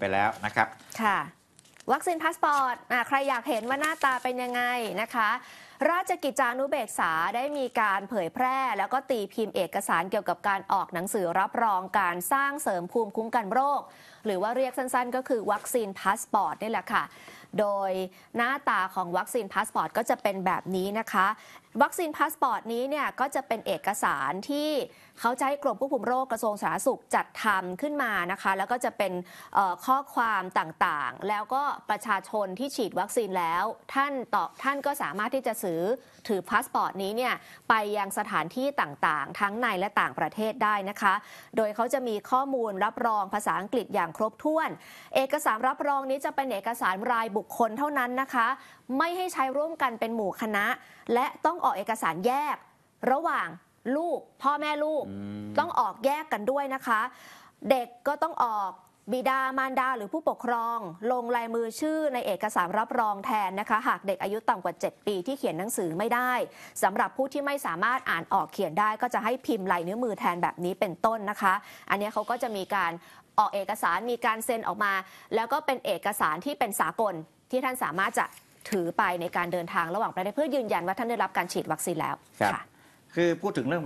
ไปแล้วนะครับ ค่ะ วัคซีนพาสปอร์ตใครอยากเห็นว่าหน้าตาเป็นยังไงนะคะราชกิจจานุเบกษาได้มีการเผยแพร่ แล้วก็ตีพิมพ์เอกสารเกี่ยวกับการออกหนังสือรับรองการสร้างเสริมภูมิคุ้มกันโรค หรือว่าเรียกสั้น ๆ ก็คือวัคซีนพาสปอร์ตนี่แหละค่ะโดยหน้าตาของวัคซีนพาสปอร์ตก็จะเป็นแบบนี้นะคะ วัคซีนพาสปอร์ตนี้เนี่ยก็จะเป็นเอกสารที่เขาใช้กรมควบคุมโรคกระทรวงสาธารณสุขจัดทำขึ้นมานะคะแล้วก็จะเป็นข้อความต่างๆ แล้วก็ประชาชนที่ฉีดวัคซีนแล้วท่านตอบท่านก็สามารถที่จะสืือถือพาสปอร์ตนี้เนี่ยไปยังสถานที่ต่างๆ ทั้งในและต่างประเทศได้นะคะ โดยเขาจะมีข้อมูลรับรองภาษาอังกฤษอย่างครบถ้วน เอกสารรับรองนี้จะเป็นเอกสารรายบุคคลเท่านั้นนะคะ ไม่ให้ใช้ร่วมกันเป็นหมู่คณะ และต้องออกเอกสารแยก ระหว่างลูกพ่อแม่ลูกต้องออกแยกกันด้วยนะคะ เด็กก็ต้องออกบิดามารดาหรือผู้ปกครองลงลายมือชื่อในเอกสารรับรองแทนนะคะหากเด็กอายุต่ำกว่า 7 ปี ที่เขียนหนังสือไม่ได้ สำหรับผู้ที่ไม่สามารถอ่านออกเขียนได้ ก็จะให้พิมพ์ลายนิ้วมือแทนแบบนี้เป็นต้นนะคะ อันนี้เขาก็จะมีการออกเอกสารมีการเซ็นออกมา แล้วก็เป็นเอกสารที่เป็นสากลที่ท่านสามารถจะถือไปในการเดินทางระหว่างประเทศเพื่อยืนยันว่าท่านได้รับการฉีดวัคซีนแล้วค่ะคือพูดถึงเรื่อง